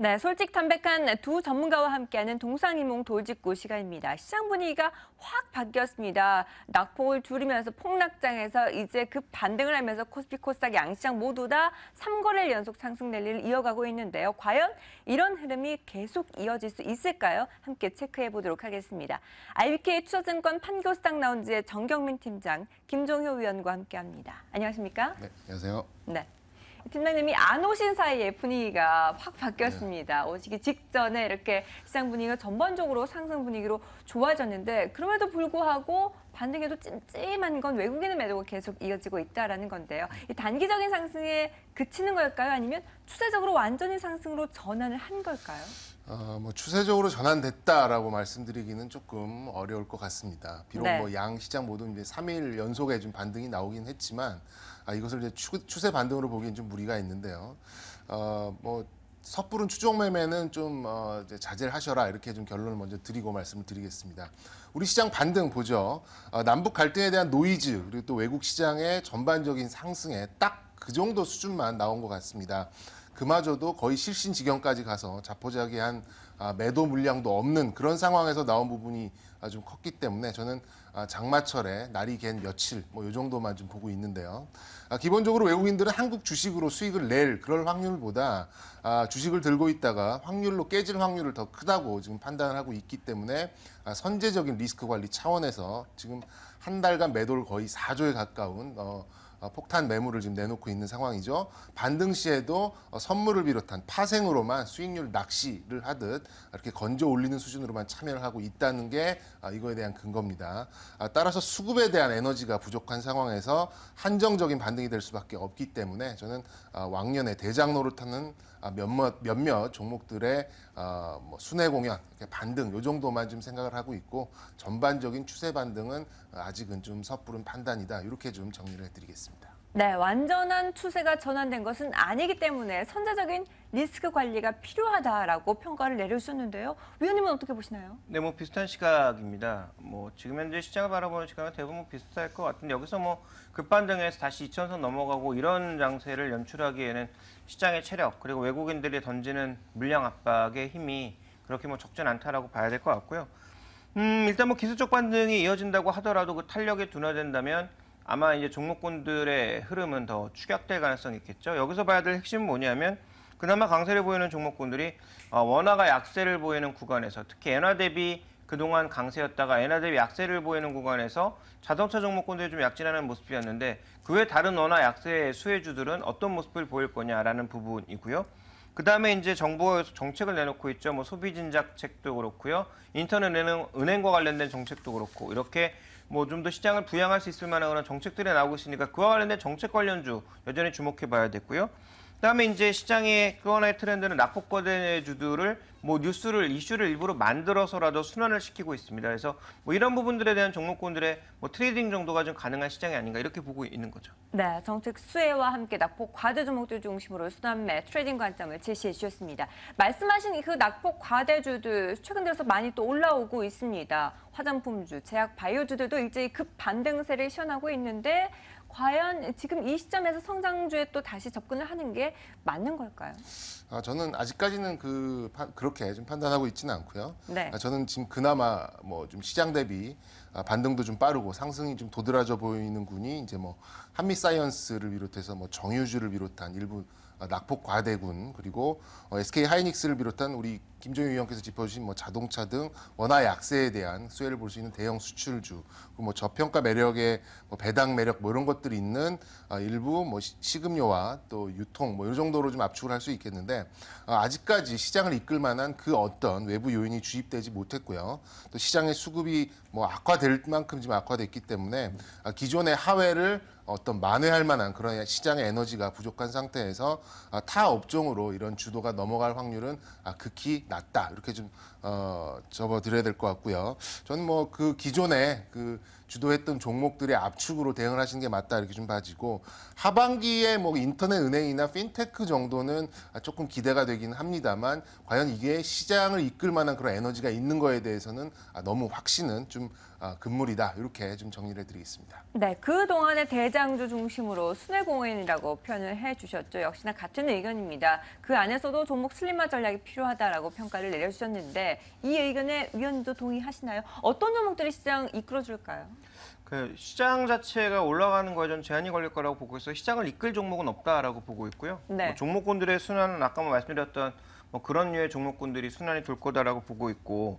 네, 솔직 담백한 두 전문가와 함께하는 동상이몽 돌직구 시간입니다. 시장 분위기가 확 바뀌었습니다. 낙폭을 줄이면서 폭락장에서 이제 급 반등을 하면서 코스피 코스닥 양시장 모두 다 3거래일 연속 상승 랠리를 이어가고 있는데요. 과연 이런 흐름이 계속 이어질 수 있을까요? 함께 체크해 보도록 하겠습니다. IBK 투자증권 판교스닥 라운지의 정경민 팀장, 김종효 위원과 함께합니다. 안녕하십니까? 네, 안녕하세요. 네. 팀장님이 안 오신 사이에 분위기가 확 바뀌었습니다. 네. 오시기 직전에 이렇게 시장 분위기가 전반적으로 상승 분위기로 좋아졌는데 그럼에도 불구하고 반등에도 찜찜한 건 외국인의 매도가 계속 이어지고 있다라는 건데요. 이 단기적인 상승에 그치는 걸까요? 아니면 추세적으로 완전히 상승으로 전환을 한 걸까요? 어, 뭐 추세적으로 전환됐다라고 말씀드리기는 조금 어려울 것 같습니다. 비록 네. 뭐 양시장 모두 이제 3일 연속의 좀 반등이 나오긴 했지만 아, 이것을 이제 추, 세 반등으로 보기엔 좀 무리가 있는데요. 어, 뭐 섣부른 추종 매매는 좀 어, 자제를 하셔라 이렇게 좀 결론을 먼저 드리고 말씀을 드리겠습니다. 우리 시장 반등 보죠. 어, 남북 갈등에 대한 노이즈 그리고 또 외국 시장의 전반적인 상승에 딱 그 정도 수준만 나온 것 같습니다. 그마저도 거의 실신 지경까지 가서 자포자기한 아, 매도 물량도 없는 그런 상황에서 나온 부분이 아, 좀 컸기 때문에 저는 아, 장마철에 날이 갠 며칠 뭐 요 정도만 좀 보고 있는데요. 아, 기본적으로 외국인들은 한국 주식으로 수익을 낼 그럴 확률보다 주식을 들고 있다가 확률로 깨질 확률을 더 크다고 지금 판단을 하고 있기 때문에 선제적인 리스크 관리 차원에서 지금 한 달간 매도를 거의 4조에 가까운 어, 어, 폭탄 매물을 지금 내놓고 있는 상황이죠. 반등 시에도 어, 선물을 비롯한 파생으로만 수익률 낚시를 하듯 이렇게 건져 올리는 수준으로만 참여를 하고 있다는 게 아, 이거에 대한 근거입니다. 아, 따라서 수급에 대한 에너지가 부족한 상황에서 한정적인 반등이 될 수밖에 없기 때문에 저는 아, 왕년에 대장 로를타는 몇몇, 몇몇 종목들의 뭐 순회 공연, 반등 요 정도만 좀 생각을 하고 있고 전반적인 추세 반등은 아직은 좀 섣부른 판단이다 이렇게 좀 정리를 해드리겠습니다. 네, 완전한 추세가 전환된 것은 아니기 때문에 선제적인 리스크 관리가 필요하다라고 평가를 내려주셨는데요. 위원님은 어떻게 보시나요? 네, 뭐 비슷한 시각입니다. 뭐 지금 현재 시장을 바라보는 시각은 대부분 비슷할 것 같은데 여기서 뭐 급반등해서 다시 2천선 넘어가고 이런 장세를 연출하기에는 시장의 체력 그리고 외국인들이 던지는 물량 압박의 힘이 그렇게 뭐 적진 않다라고 봐야 될 것 같고요. 음, 일단 뭐 기술적 반등이 이어진다고 하더라도 그 탄력이 둔화된다면 아마 이제 종목군들의 흐름은 더 축약될 가능성이 있겠죠. 여기서 봐야 될 핵심은 뭐냐면 그나마 강세를 보이는 종목군들이 어, 원화가 약세를 보이는 구간에서 특히 엔화 대비 그동안 강세였다가 엔화 대비 약세를 보이는 구간에서 자동차 종목군들이 좀 약진하는 모습이었는데 그 외 다른 원화 약세 의 수혜주들은 어떤 모습을 보일 거냐라는 부분이고요. 그 다음에 이제 정부가 정책을 내놓고 있죠. 뭐 소비 진작책도 그렇고요. 인터넷 은행과 관련된 정책도 그렇고 이렇게 뭐 좀 더 시장을 부양할 수 있을 만한 그런 정책들이 나오고 있으니까 그와 관련된 정책 관련주 여전히 주목해 봐야 되고요. 그다음에 이제 시장의 그원의 트렌드는 낙폭거래 주들을 뭐 뉴스를 이슈를 일부러 만들어서라도 순환을 시키고 있습니다. 그래서 뭐 이런 부분들에 대한 종목군들의 뭐 트레이딩 정도가 좀 가능한 시장이 아닌가 이렇게 보고 있는 거죠. 네, 정책 수혜와 함께 낙폭 과대 종목들 중심으로 순환매 트레이딩 관점을 제시해 주셨습니다. 말씀하신 그 낙폭 과대주들 최근 들어서 많이 또 올라오고 있습니다. 화장품주, 제약 바이오주들도 일제히 급 반등세를 시연하고 있는데 과연 지금 이 시점에서 성장주에 또 다시 접근을 하는 게 맞는 걸까요? 아, 저는 아직까지는 그 파, 그렇게 좀 판단하고 있지는 않고요. 네. 아, 저는 지금 그나마 뭐 좀 시장 대비 아, 반등도 좀 빠르고 상승이 좀 도드라져 보이는 군이 이제 뭐 한미 사이언스를 비롯해서 뭐 정유주를 비롯한 일부 어, 낙폭 과대군 그리고 SK 어, 하이닉스를 비롯한 우리 김정희 위원께서 짚어주신 뭐 자동차 등 원화 약세에 대한 수혜를 볼 수 있는 대형 수출주, 뭐 저평가 매력의 뭐 배당 매력 뭐 이런 것들이 있는 어, 일부 뭐 식음료와 또 유통 뭐 이 정도로 좀 압축을 할 수 있겠는데 아직까지 시장을 이끌 만한 그 어떤 외부 요인이 주입되지 못했고요. 또 시장의 수급이 뭐 악화될 만큼 지금 악화됐기 때문에 기존의 하회를 어떤 만회할 만한 그런 시장의 에너지가 부족한 상태에서 아, 타 업종으로 이런 주도가 넘어갈 확률은 아, 극히 낮다 이렇게 좀 어, 접어드려야 될 것 같고요. 저는 뭐 그 기존에 그 주도했던 종목들의 압축으로 대응을 하시는 게 맞다 이렇게 좀 봐지고 하반기에 뭐 인터넷 은행이나 핀테크 정도는 아, 조금 기대가 되긴 합니다만 과연 이게 시장을 이끌 만한 그런 에너지가 있는 거에 대해서는 너무 확신은 좀 아, 금물이다 이렇게 좀 정리를 해드리겠습니다. 네, 그 동안의 대장주 중심으로 순회공인이라고 표현을 해주셨죠. 역시나 같은 의견입니다. 그 안에서도 종목 슬림화 전략이 필요하다라고 평가를 내려주셨는데 이 의견에 위원님도 동의하시나요? 어떤 종목들이 시장 이끌어줄까요? 그 시장 자체가 올라가는 거에 전 제한이 걸릴 거라고 보고 있어요. 시장을 이끌 종목은 없다라고 보고 있고요. 뭐 네. 뭐 종목군들의 순환은 아까 뭐 말씀드렸던 뭐 그런 류의 종목군들이 순환이 돌 거다라고 보고 있고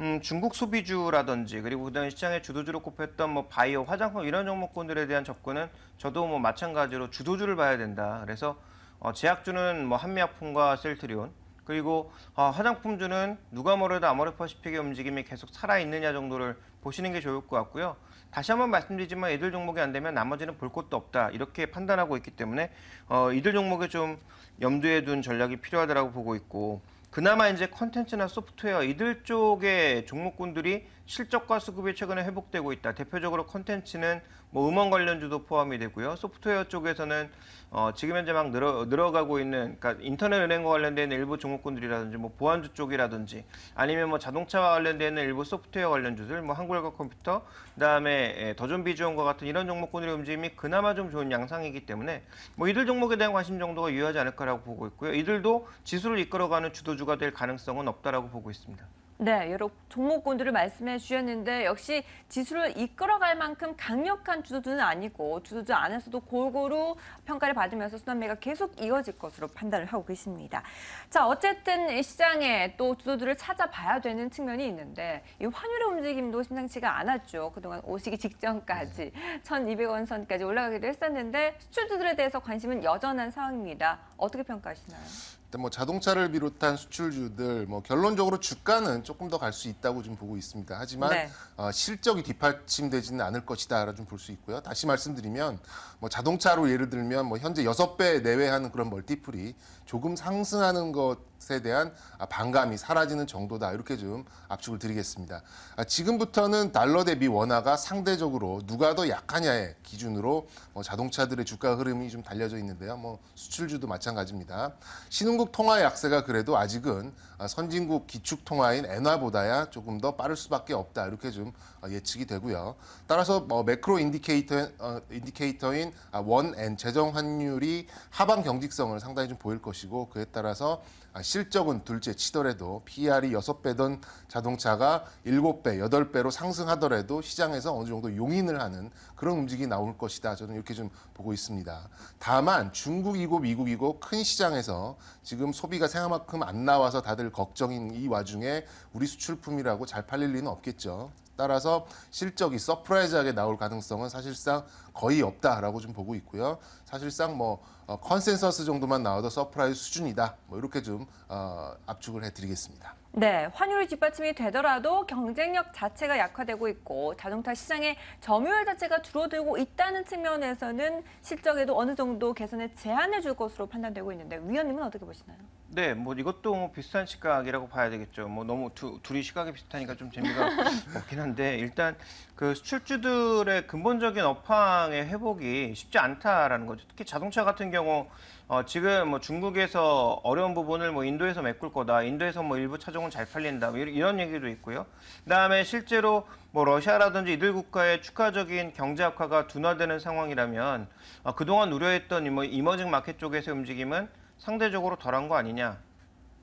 음, 중국 소비주라든지 그리고 그다음 시장의 주도주로 꼽혔던 뭐 바이오, 화장품 이런 종목군들에 대한 접근은 저도 뭐 마찬가지로 주도주를 봐야 된다. 그래서 어, 제약주는 뭐 한미약품과 셀트리온 그리고 어, 화장품주는 누가 뭐래도 아모레퍼시픽의 움직임이 계속 살아있느냐 정도를 보시는 게 좋을 것 같고요. 다시 한번 말씀드리지만 이들 종목이 안 되면 나머지는 볼 것도 없다 이렇게 판단하고 있기 때문에 어, 이들 종목에 좀 염두에 둔 전략이 필요하다고 보고 있고 그나마 이제 컨텐츠나 소프트웨어 이들 쪽의 종목군들이 실적과 수급이 최근에 회복되고 있다. 대표적으로 콘텐츠는 뭐 음원 관련주도 포함이 되고요. 소프트웨어 쪽에서는 어, 지금 현재 막 늘어, 늘어가고 있는 그러니까 인터넷 은행과 관련된 일부 종목군들이라든지 뭐 보안주 쪽이라든지 아니면 뭐 자동차와 관련되는 일부 소프트웨어 관련주들 뭐한글과 컴퓨터 그다음에 예, 더존비 지원과 같은 이런 종목군들의 움직임이 그나마 좀 좋은 양상이기 때문에 뭐 이들 종목에 대한 관심 정도가 유효하지 않을까라고 보고 있고요. 이들도 지수를 이끌어가는 주도주가 될 가능성은 없다라고 보고 있습니다. 네, 여러 종목군들을 말씀해 주셨는데 역시 지수를 이끌어갈 만큼 강력한 주도주는 아니고 주도주 안에서도 골고루 평가를 받으면서 순환매가 계속 이어질 것으로 판단을 하고 계십니다. 자, 어쨌든 시장에 또 주도주를 찾아봐야 되는 측면이 있는데 이 환율의 움직임도 심상치가 않았죠. 그동안 오시기 직전까지 1 2 0 0원 선까지 올라가기도 했었는데 수출주들에 대해서 관심은 여전한 상황입니다. 어떻게 평가하시나요? 일단 뭐 자동차를 비롯한 수출주들 뭐 결론적으로 주가는 조금 더 갈 수 있다고 좀 보고 있습니다. 하지만 네. 어, 실적이 뒷받침되지는 않을 것이다라 좀볼 수 있고요. 다시 말씀드리면 뭐 자동차로 예를 들면 뭐 현재 여배 내외하는 그런 멀티플이 조금 상승하는 것에 대한 아, 반감이 사라지는 정도다 이렇게 좀 압축을 드리겠습니다. 아, 지금부터는 달러 대비 원화가 상대적으로 누가 더 약하냐의 기준으로 뭐 자동차들의 주가 흐름이 좀 달려져 있는데요. 뭐 수출주도 마찬가지입니다. 신흥국 통화 약세가 그래도 아직은 아, 선진국 기축 통화인 엔화보다야 조금 더 빠를 수밖에 없다 이렇게 좀 아, 예측이 되고요. 따라서 뭐 매크로 인디케이터, 어, 인디케이터인원엔 아, 재정 환율이 하방 경직성을 상당히 좀 보일 것이고 그에 따라서 아, 실적은 둘째 치더라도 PER이 여섯 배던 자동차가 일곱 배 여덟 배로 상승하더라도 시장에서 어느 정도 용인을 하는 그런 움직이 나올 것이다. 저는 이렇게 좀 보고 있습니다. 다만 중국이고 미국이고 큰 시장에서 지금 소비가 생각만큼 안 나와서 다들 걱정인 이 와중에 우리 수출품이라고 잘 팔릴 리는 없겠죠. 따라서 실적이 서프라이즈하게 나올 가능성은 사실상 거의 없다라고 좀 보고 있고요. 사실상 뭐 어, 컨센서스 정도만 나와도 서프라이즈 수준이다. 뭐 이렇게 좀 어, 압축을 해드리겠습니다. 네, 환율이 뒷받침이 되더라도 경쟁력 자체가 약화되고 있고 자동차 시장의 점유율 자체가 줄어들고 있다는 측면에서는 실적에도 어느 정도 개선에 제한을 줄 것으로 판단되고 있는데 위원님은 어떻게 보시나요? 네, 뭐 이것도 뭐 비슷한 시각이라고 봐야 되겠죠. 뭐 너무 두, 둘이 시각이 비슷하니까 좀 재미가 없긴 한데 일단 그 수출주들의 근본적인 업황의 회복이 쉽지 않다라는 거죠. 특히 자동차 같은 경우 어, 지금 뭐 중국에서 어려운 부분을 뭐 인도에서 메꿀 거다. 인도에서 뭐 일부 차종은 잘 팔린다. 뭐 이런 이런 얘기도 있고요. 그다음에 실제로 뭐 러시아라든지 이들 국가의 추가적인 경제 악화가 둔화되는 상황이라면 어, 그동안 우려했던 뭐 이머징 마켓 쪽에서 움직임은 상대적으로 덜한 거 아니냐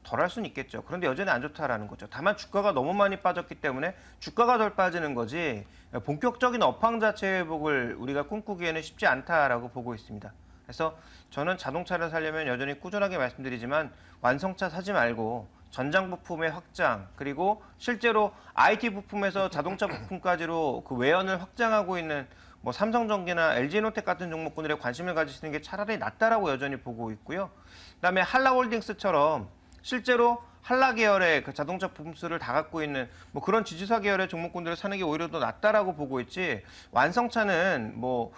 덜할 수는 있겠죠. 그런데 여전히 안 좋다라는 거죠. 다만 주가가 너무 많이 빠졌기 때문에 주가가 덜 빠지는 거지 본격적인 업황 자체 회복을 우리가 꿈꾸기에는 쉽지 않다라고 보고 있습니다. 그래서 저는 자동차를 살려면 여전히 꾸준하게 말씀드리지만 완성차 사지 말고 전장 부품의 확장 그리고 실제로 IT 부품에서 자동차 부품까지로 그 외연을 확장하고 있는 뭐 삼성전기나 LG노텍 같은 종목군들의 관심을 가지시는 게 차라리 낫다라고 여전히 보고 있고요. 그다음에 한라홀딩스처럼 실제로 한라 계열의 그 자동차 부품수를 다 갖고 있는 뭐 그런 지주사 계열의 종목군들을 사는 게 오히려 더 낫다라고 보고 있지 완성차는 뭐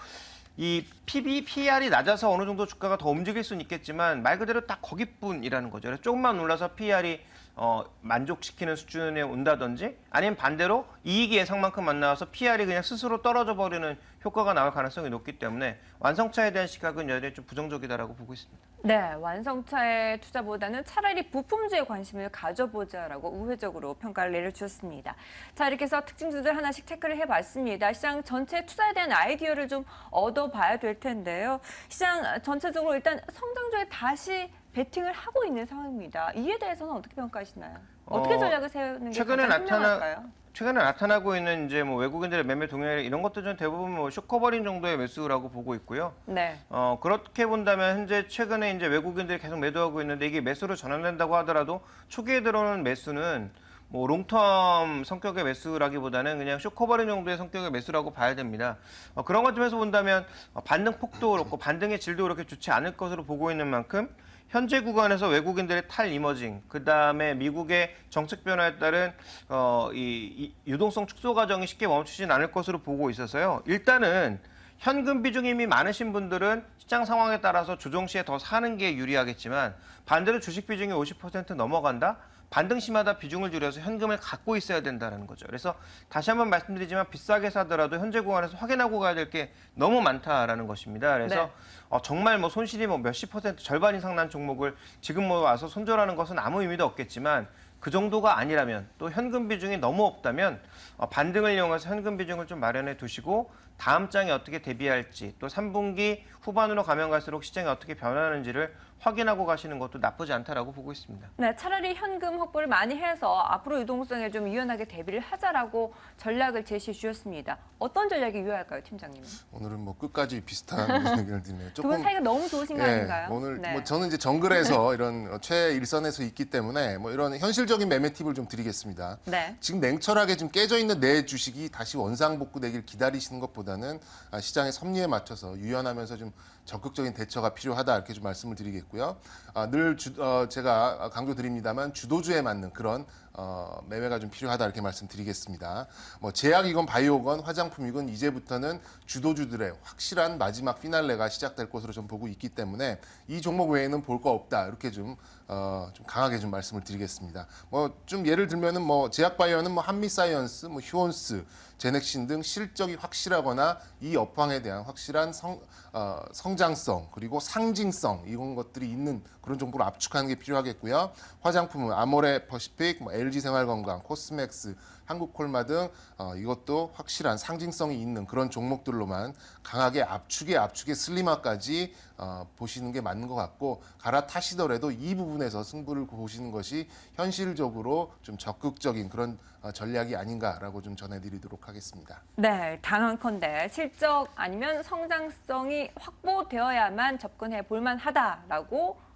이 PB, PR이 낮아서 어느 정도 주가가 더 움직일 수는 있겠지만 말 그대로 딱 거기뿐이라는 거죠. 조금만 올라서 PR이 어, 만족시키는 수준에 온다든지 아니면 반대로 이익이 예상만큼 안 나와서 PR이 그냥 스스로 떨어져 버리는 효과가 나올 가능성이 높기 때문에 완성차에 대한 시각은 여전히 좀 부정적이다라고 보고 있습니다. 네, 완성차의 투자보다는 차라리 부품주에 관심을 가져보자라고 우회적으로 평가를 내려주셨습니다. 자, 이렇게 해서 특징주들 하나씩 체크를 해봤습니다. 시장 전체 투자에 대한 아이디어를 좀 얻어봐야 될 텐데요. 시장 전체적으로 일단 성장주에 다시 베팅을 하고 있는 상황입니다. 이에 대해서는 어떻게 평가하시나요? 어, 어떻게 전략을 세우는 게 최근에 나타나- 까요 최근에 나타나고 있는 이제 뭐 외국인들의 매매 동향 이런 것도 좀 대부분 뭐쇼커버린 정도의 매수라고 보고 있고요. 네. 어, 그렇게 본다면 현재 최근에 이제 외국인들이 계속 매도하고 있는데 이게 매수로 전환된다고 하더라도 초기에 들어오는 매수는 뭐 롱텀 성격의 매수라기보다는 그냥 쇼커버린 정도의 성격의 매수라고 봐야 됩니다. 어, 그런 것중에서 본다면 어, 반등 폭도 그렇고 반등의 질도 그렇게 좋지 않을 것으로 보고 있는 만큼 현재 구간에서 외국인들의 탈이머징, 그 다음에 미국의 정책 변화에 따른 어, 이, 이 유동성 축소 과정이 쉽게 멈추진 않을 것으로 보고 있어서요. 일단은 현금 비중이 많으신 분들은 시장 상황에 따라서 조정 시에 더 사는 게 유리하겠지만 반대로 주식 비중이 50% 넘어간다? 반등 시마다 비중을 줄여서 현금을 갖고 있어야 된다는 거죠. 그래서 다시 한번 말씀드리지만 비싸게 사더라도 현재 공간에서 확인하고 가야 될 게 너무 많다라는 것입니다. 그래서 네. 어, 정말 뭐 손실이 뭐 몇십 퍼센트 절반 이상 난 종목을 지금 뭐 와서 손절하는 것은 아무 의미도 없겠지만 그 정도가 아니라면 또 현금 비중이 너무 없다면 어, 반등을 이용해서 현금 비중을 좀 마련해 두시고 다음 장에 어떻게 대비할지 또 3분기 후반으로 가면 갈수록 시장이 어떻게 변하는지를 확인하고 가시는 것도 나쁘지 않다라고 보고 있습니다. 네, 차라리 현금 확보를 많이 해서 앞으로 유동성에 좀 유연하게 대비를 하자라고 전략을 제시해 주셨습니다. 어떤 전략이 유효할까요, 팀장님? 오늘은 뭐 끝까지 비슷한 의견을 드네요. 조금 두분 사이가 너무 좋으신 거 예, 아닌가요? 오늘 네. 뭐 저는 이제 정글에서 이런 최일선에서 있기 때문에 뭐 이런 현실적인 매매 팁을 좀 드리겠습니다. 네. 지금 냉철하게 지금 깨져 있는 내 주식이 다시 원상 복구되길 기다리시는 것보다는 아, 시장의 섭리에 맞춰서 유연하면서 좀 적극적인 대처가 필요하다 이렇게 좀 말씀을 드리겠고요. 아, 늘 주, 어, 제가 강조드립니다만 주도주에 맞는 그런 어, 매매가 좀 필요하다 이렇게 말씀드리겠습니다. 뭐 제약이건 바이오건 화장품이건 이제부터는 주도주들의 확실한 마지막 피날레가 시작될 것으로 좀 보고 있기 때문에 이 종목 외에는 볼 거 없다 이렇게 좀 어, 좀 강하게 좀 말씀을 드리겠습니다. 뭐 좀 예를 들면은 뭐 제약바이오는 뭐 한미사이언스, 뭐 휴원스, 제넥신 등 실적이 확실하거나 이 업황에 대한 확실한 성, 어, 성장성 그리고 상징성 이런 것들이 있는 그런 정보를 압축하는 게 필요하겠고요. 화장품은 아모레 퍼시픽, 뭐 LG 생활건강, 코스맥스, 한국콜마 등 어, 이것도 확실한 상징성이 있는 그런 종목들로만 강하게 압축에 압축에 슬림화까지 어, 보시는 게 맞는 것 같고 갈아타시더라도 이 부분 부분에서 승부를 보시는 것이 현실적으로 좀 적극적인 그런 어, 전략이 아닌가라고 좀 전해드리도록 하겠습니다. 네, 당헌컨대 실적 아니면 성장성이 확보되어야만 접근해 볼만하다라고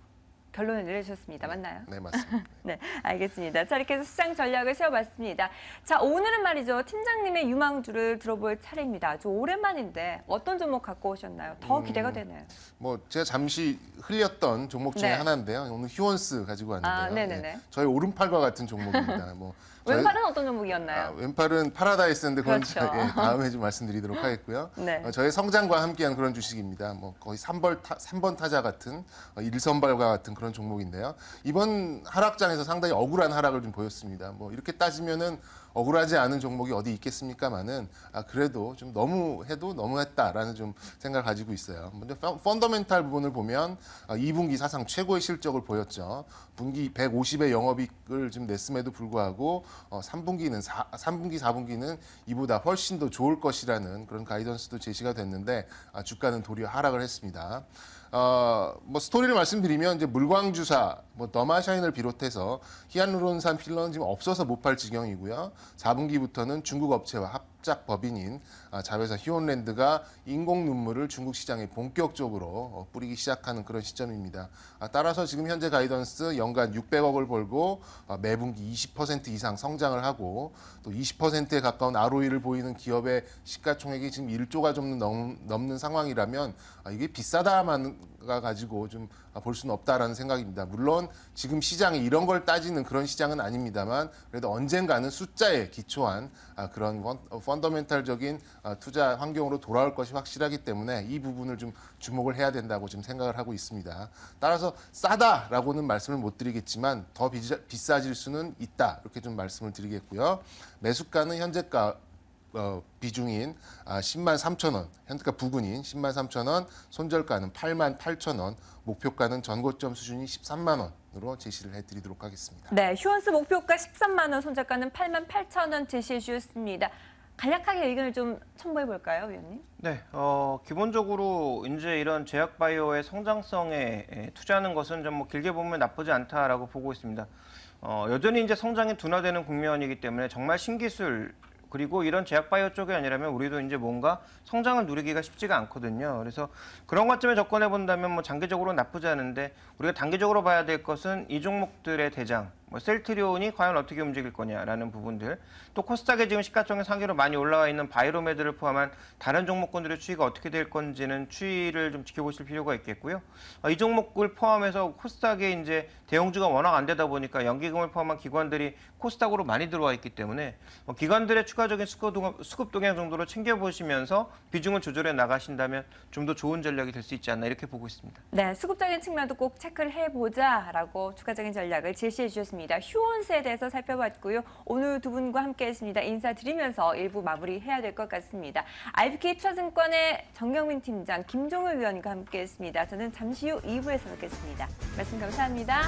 결론을 내려주셨습니다. 맞나요? 네, 맞습니다. 네, 알겠습니다. 자, 이렇게 해서 시장 전략을 세워봤습니다. 자, 오늘은 말이죠. 팀장님의 유망주를 들어볼 차례입니다. 아주 오랜만인데 어떤 종목 갖고 오셨나요? 더 음, 기대가 되네요. 뭐 제가 잠시 흘렸던 종목 중에 네. 하나인데요. 오늘 휴원스 가지고 왔는데요. 아, 네네네. 네, 저희 오른팔과 같은 종목입니다. 뭐 왼팔은 저희, 어떤 종목이었나요? 아, 왼팔은 파라다이스인데 그건 그렇죠. 예, 다음에 좀 말씀드리도록 하겠고요. 네. 어, 저의 성장과 함께한 그런 주식입니다. 뭐 거의 3벌 타, 3번 타자 같은 어, 1선발과 같은 그런 종목인데요. 이번 하락장에서 상당히 억울한 하락을 좀 보였습니다. 뭐 이렇게 따지면은 억울하지 않은 종목이 어디 있겠습니까만은 아, 그래도 좀 너무 해도 너무했다라는 좀 생각을 가지고 있어요. 먼저 펀더멘탈 부분을 보면 2분기 아, 사상 최고의 실적을 보였죠. 분기 150의 영업이익을 지금 냈음에도 불구하고 어, 3분기는 4, 3분기, 4분기는 이보다 훨씬 더 좋을 것이라는 그런 가이던스도 제시가 됐는데 아, 주가는 도리어 하락을 했습니다. 어, 뭐 스토리를 말씀드리면 이제 물광주사, 뭐더마샤인을 비롯해서 히알루론산 필러는 지금 없어서 못 팔 지경이고요. 4분기부터는 중국 업체와 합작 법인인 아, 자회사 히온랜드가 인공 눈물을 중국 시장에 본격적으로 어, 뿌리기 시작하는 그런 시점입니다. 아, 따라서 지금 현재 가이던스 연간 600억을 벌고 아, 매분기 20% 이상 성장을 하고 또 20%에 가까운 ROE를 보이는 기업의 시가총액이 지금 1조가 좀 넘, 넘는 상황이라면 이게 비싸다만 가 가지고 좀볼 아, 수는 없다라는 생각입니다. 물론 지금 시장이 이런 걸 따지는 그런 시장은 아닙니다만 그래도 언젠가는 숫자에 기초한 아, 그런 어, 펀더멘탈적인 아, 투자 환경으로 돌아올 것이 확실하기 때문에 이 부분을 좀 주목을 해야 된다고 지금 생각을 하고 있습니다. 따라서 싸다라고는 말씀을 못 드리겠지만 더 비싸질 수는 있다 이렇게 좀 말씀을 드리겠고요. 매수가는 현재가 어, 비중인 아, 10만 3천 원, 현가 부근인 10만 3천 원, 손절가는 8만 8천 원, 목표가는 전고점 수준인 13만 원으로 제시를 해드리도록 하겠습니다. 네, 휴원수 목표가 13만 원, 손절가는 8만 8천 원 제시해 주셨습니다. 간략하게 의견을 좀 첨부해 볼까요, 위원님? 네, 어, 기본적으로 이제 이런 제약 바이오의 성장성에 투자하는 것은 좀뭐 길게 보면 나쁘지 않다라고 보고 있습니다. 어, 여전히 이제 성장이 둔화되는 국면이기 때문에 정말 신기술 그리고 이런 제약바이오 쪽이 아니라면 우리도 이제 뭔가 성장을 누리기가 쉽지가 않거든요. 그래서 그런 관점에 접근해 본다면 뭐 장기적으로 나쁘지 않은데 우리가 단기적으로 봐야 될 것은 이 종목들의 대장 뭐 셀트리온이 과연 어떻게 움직일 거냐라는 부분들 또 코스닥에 지금 시가총액 상위로 많이 올라와 있는 바이로메드를 포함한 다른 종목군들의 추이가 어떻게 될 건지는 추이를 좀 지켜보실 필요가 있겠고요. 어, 이 종목을 포함해서 코스닥에 이제 대형주가 워낙 안 되다 보니까 연기금을 포함한 기관들이 코스닥으로 많이 들어와 있기 때문에 뭐 기관들의 추가적인 수급 동향 정도로 챙겨보시면서 비중을 조절해 나가신다면 좀 더 좋은 전략이 될 수 있지 않나 이렇게 보고 있습니다. 네, 수급적인 측면도 꼭 체크를 해보자라고 추가적인 전략을 제시해 주셨습니다. 있습니다. 휴원세에 대해서 살펴봤고요. 오늘 두 분과 함께했습니다. 인사드리면서 일부 마무리해야 될 것 같습니다. IBK 투자증권의 정경민 팀장, 김종우 위원과 함께했습니다. 저는 잠시 후 2부에서 뵙겠습니다. 말씀 감사합니다.